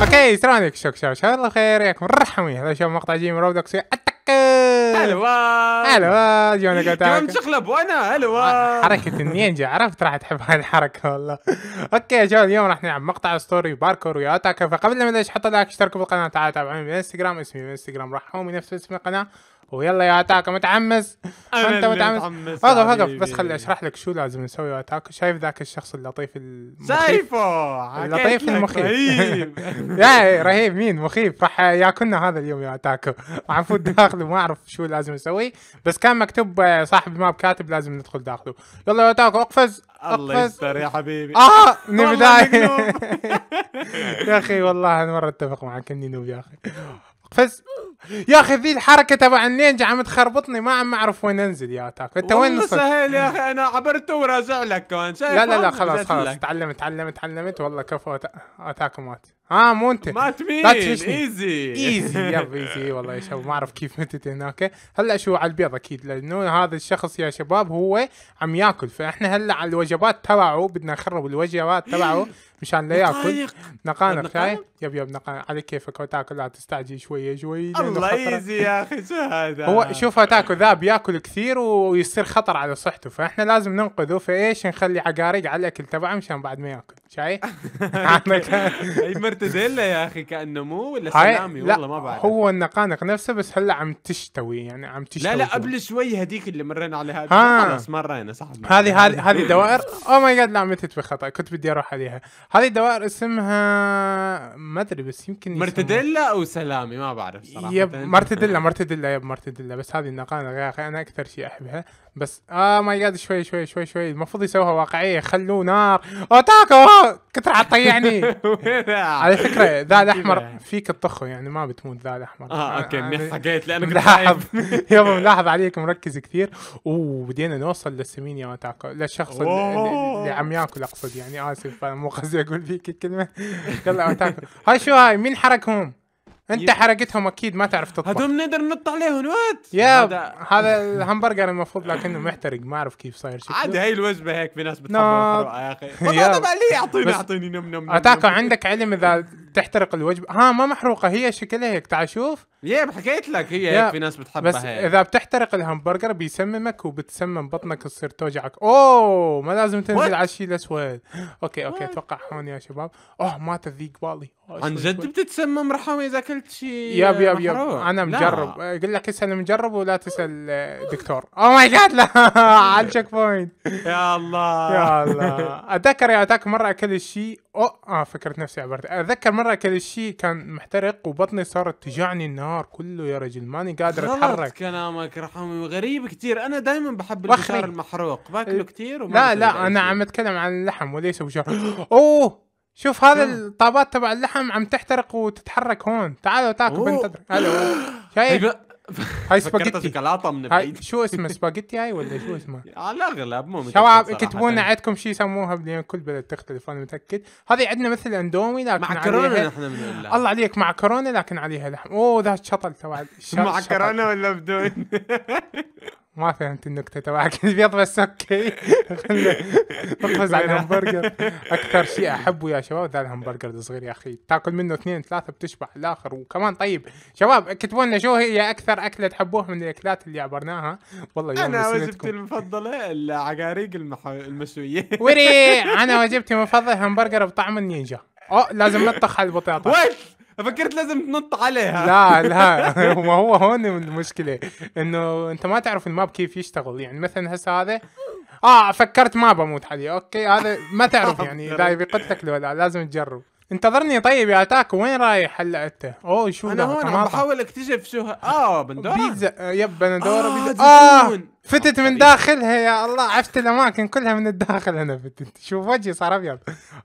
اوكي السلام عليكم شوك شوك شوك الله خير ياكم الرحمي هذا شو مقطع جيم رودكس اتك الو الو جونا كم تقلب وانا الو حركة النينجا عرفت راح تحب هاي الحركة والله اوكي يا اليوم راح نلعب مقطع اسطوري باركور ويا اتاك فقبل ما نبلش حط لايك اشتركوا بالقناة تعالوا تابعوني بالانستغرام اسمي بالانستغرام راح نفس اسم القناة ويلا يا اتاكا متعمس انت متعمس وقف وقف بس خلي اشرح لك شو لازم نسوي يا اتاكا شايف ذاك الشخص اللطيف المخيف شايفه اللطيف المخيف رهيب يا رهيب مين مخيف راح ياكلنا هذا اليوم يا اتاكا عفوا داخله ما اعرف شو لازم اسوي بس كان مكتوب صاحب الماب كاتب لازم ندخل داخله يلا يا اتاكا اقفز الله يستر يا حبيبي اه من البدايه يا اخي والله انا مره اتفق معك اني نوب يا اخي اقفز يا اخي ذي الحركه تبع النينجا عم تخربطني ما عم اعرف وين انزل يا تاك انت وين وصلت؟ سهل يا اخي انا عبرته ورازع لك كمان لا لا لا خلاص خلاص تعلمت تعلمت تعلمت والله كفو اتاك مات اه مو انت مات مين ايزي ايزي يب ايزي والله يا شباب ما اعرف كيف متت هناك هلا شو على البيض اكيد لانه هذا الشخص يا شباب هو عم ياكل فاحنا هلا على الوجبات تبعه بدنا نخرب الوجبات تبعه مشان لا ياكل نقانق شايف يب يب نقانق على كيفك وتاكل لا تستعجل شويه شويه والله ايزي يا اخي شو هذا هو شوف اتاكو ذا بياكل كثير ويصير خطر على صحته فاحنا لازم ننقذه فايش نخلي عقاريق على الاكل تبعه مشان بعد ما ياكل شاي هاي مرتديلا يا اخي كانه مو ولا سلامي والله ما بعرف هو النقانق نفسه بس هلا عم تشتوي يعني عم تشتوي لا لا قبل شوي هذيك اللي مرينا عليها خلاص مرينا صح هذه هذه هذه دوائر او ماي جاد لا متت بخطا كنت بدي اروح عليها هذه دوائر اسمها ما ادري بس يمكن مرتديلا او سلامي ما بعرف صراحه يب مرتديلا مرتديلا يب مرتديلا بس هذه النقانق يا اخي انا اكثر شيء احبها بس اه ماي جاد شوي شوي شوي شوي المفروض يسووها واقعيه خلوه نار اوتاكو كثر تطيعني على فكره ذا الاحمر يعني. فيك تطخه يعني ما بتموت ذا الاحمر اه اوكي يعني منيح حكيت لانه ملاحظ يابا ملاحظ عليك مركز كثير وبدينا نوصل للسمين يا اوتاكو للشخص اللي عم ياكل اقصد يعني اسف مو قصدي اقول فيك الكلمه يلا اوتاكو هاي شو هاي مين حركهم؟ انت حرقتهم اكيد ما تعرف تطبخ هذول نقدر ننط عليهم وات يا هذا الهمبرجر المفروض لكنه محترق ما اعرف كيف صاير شكله عادي هي الوجبه هيك في ناس بتحبها نعم. يا اخي والله طبعا ليه اعطيني اعطيني نم نم اتاكا عندك علم اذا تحترق الوجبه ها ما محروقه هي شكلها هيك تعال شوف يا حكيت لك هي هيك في ناس بتحبها بس هيك. اذا بتحترق الهمبرجر بيسممك وبتسمم بطنك تصير توجعك اوه ما لازم تنزل على الشيء الاسود اوكي اوكي اتوقع هون يا شباب اوه مات الذيق بالي عن جد بتتسمم رحم اذا اكلت شيء يب يب يب انا مجرب اقول لك اسال مجرب ولا تسال آه، دكتور او ماي جاد لا على بوينت يا الله يا الله اتذكر يا اتاك مره اكل الشيء أوه. اه فكرت نفسي عبرت اتذكر مره كذا الشيء كان محترق وبطني صارت تجعني النار كله يا رجل ماني قادر غلط اتحرك كلامك رحمه غريب كثير انا دائما بحب البشار المحروق باكله إيه. كثير لا لا انا عم اتكلم عن اللحم وليس بشار اوه شوف هذا الطابات تبع اللحم عم تحترق وتتحرك هون تعالوا تاكل بنتظر هلا شايف أيوة. هاي سباجيتي كلاطه من بعيد شو اسمه سباجيتي هاي ولا شو اسمه؟ على الاغلب آه، مو شباب اكتبوا عندكم شيء يسموها لان كل بلد تختلف انا متاكد هذه عندنا مثل اندومي لكن مع كورونا نحن بنقول الله عليك مع كورونا لكن عليها لحم اوه ذا شطل تبع مع كورونا ولا بدون ما فهمت النكته تبعك البيض بس اوكي نقفز على الهمبرجر اكثر شيء احبه يا شباب ذا الهمبرجر الصغير يا اخي تاكل منه اثنين ثلاثه بتشبع الاخر وكمان طيب شباب اكتبوا لنا شو هي اكثر اكله تحبوها من الاكلات اللي عبرناها والله انا وجبتي المفضله العقاريق المشويه وري انا وجبتي المفضله همبرجر بطعم النينجا اوه لازم نطخ على البطاطا فكرت لازم تنط عليها لا لا ما هو هون المشكله انه انت ما تعرف الماب كيف يشتغل يعني مثلا هسه هذا اه فكرت ما بموت عليه اوكي هذا ما تعرف يعني اذا بيقتلك لو لا لازم تجرب انتظرني طيب يا اتاك وين رايح هلا انت؟ اوه شو انا هون عم بحاول اكتشف شو اه بندوره بيتزا يب بندوره آه بيتزا اه فتت من داخلها يا الله عفت الاماكن كلها من الداخل انا فتت شوف وجهي صار ابيض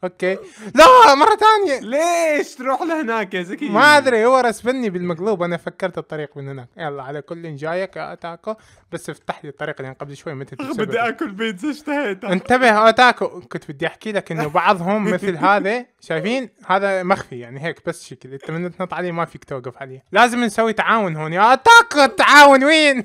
اوكي لا مره ثانيه ليش تروح لهناك يا زكي ما ادري هو رسبني بالمقلوب انا فكرت الطريق من هناك يلا على كل جايك يا آه، اتاكو بس افتح لي الطريق لان قبل شوي متى بدي اكل بيتزا اشتهيت انتبه اتاكو آه، كنت بدي احكي لك انه بعضهم مثل هذا شايفين هذا مخفي يعني هيك بس شكل انت من تنط عليه ما فيك توقف عليه لازم نسوي تعاون هون يا اتاكو التعاون وين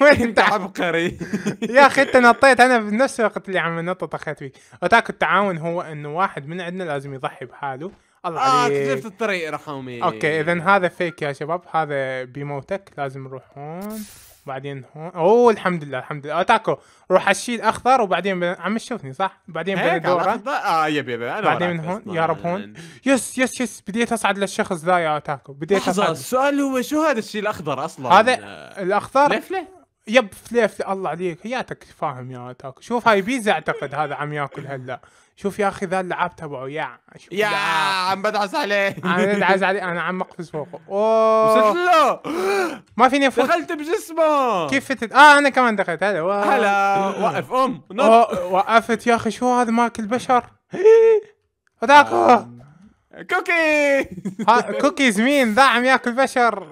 وين انت عبقري يا اخي انت نطيت انا بنفس الوقت اللي عم نط طخيت فيه اتاك التعاون هو انه واحد من عندنا لازم يضحي بحاله الله آه، عليك اه كتبت الطريق رحمي اوكي اذا هذا فيك يا شباب هذا بموتك لازم نروح هون بعدين هون اوه الحمد لله الحمد لله اتاكو روح اشيل اخضر وبعدين بل... عم تشوفني صح بعدين بين دورة اه يبي يبي انا بعدين من هون يا رب هون يس يس يس بديت اصعد للشخص ذا يا اتاكو بديت اصعد السؤال هو شو هذا الشيء الاخضر اصلا هذا الاخضر لفله يب فليف الله عليك حياتك فاهم يا تاك شوف هاي بيزا اعتقد هذا عم ياكل هلا شوف يا اخي ذا اللعاب تبعه يا يا عم بدعس عليه عم بدعس عليه انا عم اقفز فوقه اوه له ما فيني افوت دخلت بجسمه كيف فتت اه انا كمان دخلت هلا هلا وقف ام وقفت يا اخي شو هذا ماكل بشر هذاك آه. كوكي كوكيز مين ذا عم ياكل بشر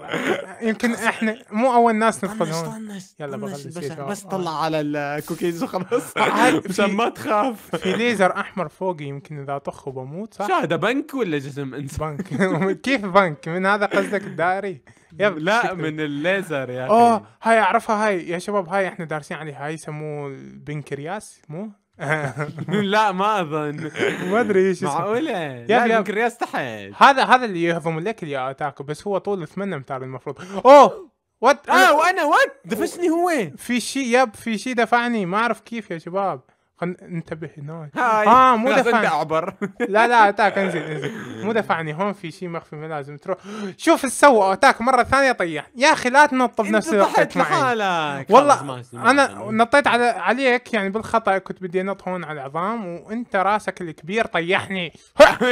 يمكن احنا مو اول ناس ندخل هون يلا بغلس بس طلع على الكوكيز وخلص عشان ما تخاف في ليزر احمر فوقي يمكن اذا طخه بموت صح؟ هذا بنك ولا جسم انسان؟ بنك كيف بنك؟ من هذا قصدك الدائري؟ يب لا من الليزر يا اخي اوه هاي اعرفها هاي يا شباب هاي احنا دارسين عليها هاي يسموه البنكرياس مو؟ لا ما اظن ما ادري ايش اسمه معقوله لا يمكن رياس تحت هذا هذا اللي يهضم الاكل يا اتاكو بس هو طول 8 امتار المفروض اوه وات اه وانا وات دفشني هو في شيء يب في شيء دفعني ما اعرف كيف يا شباب خل انتبه هنا اه مو دفعني اعبر لا لا تاك انزل انزل مو دفعني هون في شيء مخفي ما لازم تروح شوف ايش سوى اتاك مره ثانيه طيح يا اخي لا تنط نفس الوقت معي والله انا نطيت على عليك يعني بالخطا كنت بدي انط هون على العظام وانت راسك الكبير طيحني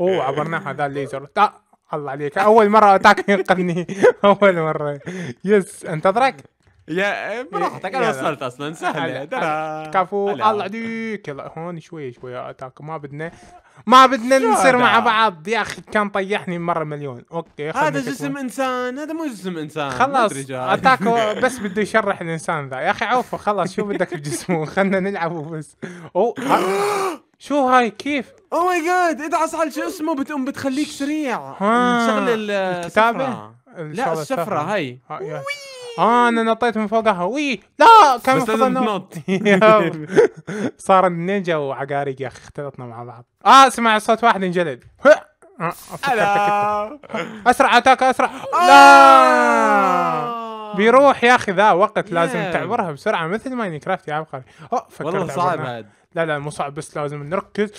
اوه عبرناها هذا الليزر آه، الله عليك اول مره اتاك ينقذني اول مره يس انتظرك يا براحتك انا وصلت اصلا سهله ترى كفو الله ديك يلا هون شوي شوي اتاك ما بدنا ما بدنا نصير مع بعض يا اخي كان طيحني مره مليون اوكي هذا جسم انسان هذا مو جسم انسان خلاص اتاك بس بده يشرح الانسان ذا يا اخي عوفه خلاص شو بدك بجسمه خلنا نلعب بس او شو هاي كيف؟ او ماي جاد ادعس على شو اسمه بتقوم بتخليك سريع شغل الكتابه لا الشفره هاي اه انا نطيت من فوقها وي لا كان بس لازم تنط صار النينجا وعقارب يا اخي اختلطنا مع بعض اه اسمع صوت واحد انجلد آه، اسرع اتاك اسرع آه. لا بيروح يا اخي ذا وقت لازم تعبرها بسرعه مثل ماين كرافت يا عبقري والله صعب عاد لا لا مو صعب بس لازم نركز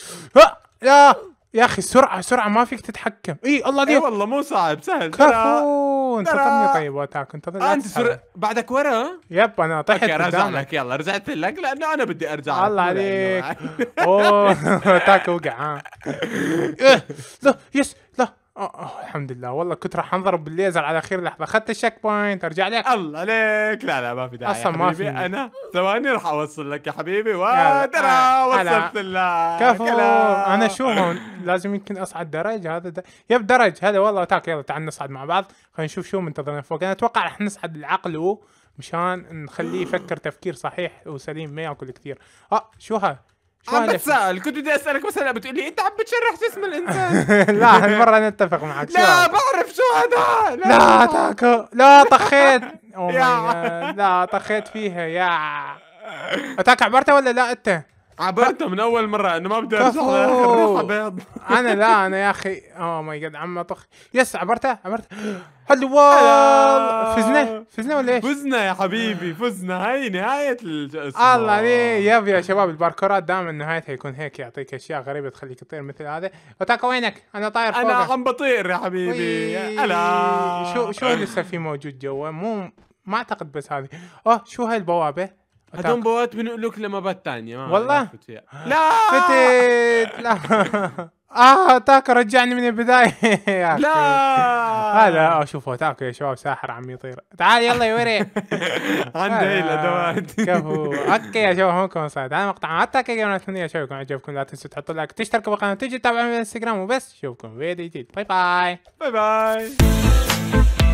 يا اخي سرعه سرعه ما فيك تتحكم اي الله دي والله مو صعب سهل كفو هو انتظرني طيب واتاك انتظر انت سر... بعدك ورا يب انا طحت اوكي رجع لك يلا رجعت لك لانه انا بدي ارجع الله عليك اوه تاك وقع ها إيه، يس أوه آه، الحمد لله والله كنت راح انضرب بالليزر على اخر لحظه اخذت الشيك بوينت ارجع لك الله عليك لا لا ما في داعي اصلا ما في انا ثواني راح اوصل لك يا حبيبي ترى آه، آه، وصلت لله كفو انا شو هون لازم يمكن اصعد درج هذا د... يب درج هذا والله تاك يلا تعال نصعد مع بعض خلينا نشوف شو منتظرنا فوق انا اتوقع راح نصعد العقل مشان نخليه يفكر تفكير صحيح وسليم ما ياكل كثير اه شو هذا شو عم بتسأل كنت بدي اسالك بس هلا بتقول لي انت عم بتشرح جسم الانسان لا هالمره نتفق معك لا بعرف شو هذا لا, لا تاكو لا طخيت oh لا طخيت فيها يا اتاك عبرتها ولا لا انت؟ عبرته من اول مره انه ما بدي ارجع بيض انا لا انا يا اخي او ماي جاد عم طخ يس عبرته عبرته هلو والله آه. فزنا فزنا ولا ايش؟ فزنا يا حبيبي فزنا هاي نهايه الله عليك يب يا شباب الباركورات دائما نهايتها يكون هيك يعطيك اشياء غريبه تخليك تطير مثل هذا وتاكا وينك؟ انا طاير انا عم بطير يا حبيبي هلا شو شو لسه في موجود جوا مو ما اعتقد بس هذه اوه شو هاي البوابه؟ هدول بوات بنقلوا لك لمبات تانية ما والله آه. لا فتت لا اه تاك رجعني من البدايه يا لا هذا آه شوفوا تاك يا شباب ساحر عم يطير تعال يلا يا وري عنده هي الادوات كفو اوكي يا شباب هونكم صعد هذا مقطع حتى كي ثانيه يا شباب يكون عجبكم لا تنسوا تحطوا لايك تشتركوا بالقناه تيجي تتابعوني في الانستغرام وبس اشوفكم فيديو جديد باي باي باي باي